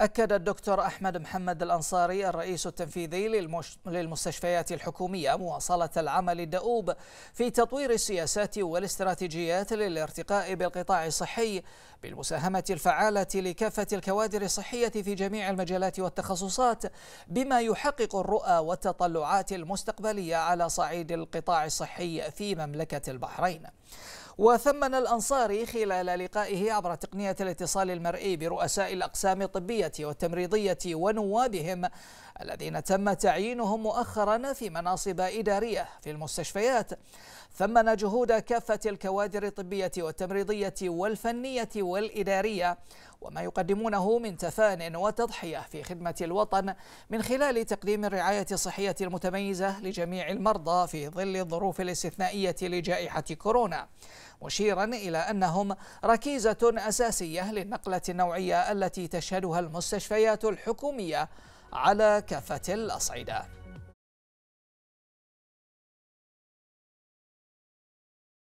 أكد الدكتور أحمد محمد الأنصاري الرئيس التنفيذي للمستشفيات الحكومية مواصلة العمل الدؤوب في تطوير السياسات والاستراتيجيات للارتقاء بالقطاع الصحي بالمساهمة الفعالة لكافة الكوادر الصحية في جميع المجالات والتخصصات بما يحقق الرؤى والتطلعات المستقبلية على صعيد القطاع الصحي في مملكة البحرين. وثمن الأنصاري خلال لقائه عبر تقنية الاتصال المرئي برؤساء الأقسام الطبية والتمريضية ونوابهم الذين تم تعيينهم مؤخرا في مناصب إدارية في المستشفيات ثمن جهود كافة الكوادر الطبية والتمريضية والفنية والإدارية وما يقدمونه من تفان وتضحية في خدمة الوطن من خلال تقديم الرعاية الصحية المتميزة لجميع المرضى في ظل الظروف الاستثنائية لجائحة كورونا مشيرا إلى أنهم ركيزة أساسية للنقلة النوعية التي تشهدها المستشفيات الحكومية على كافة الأصعدة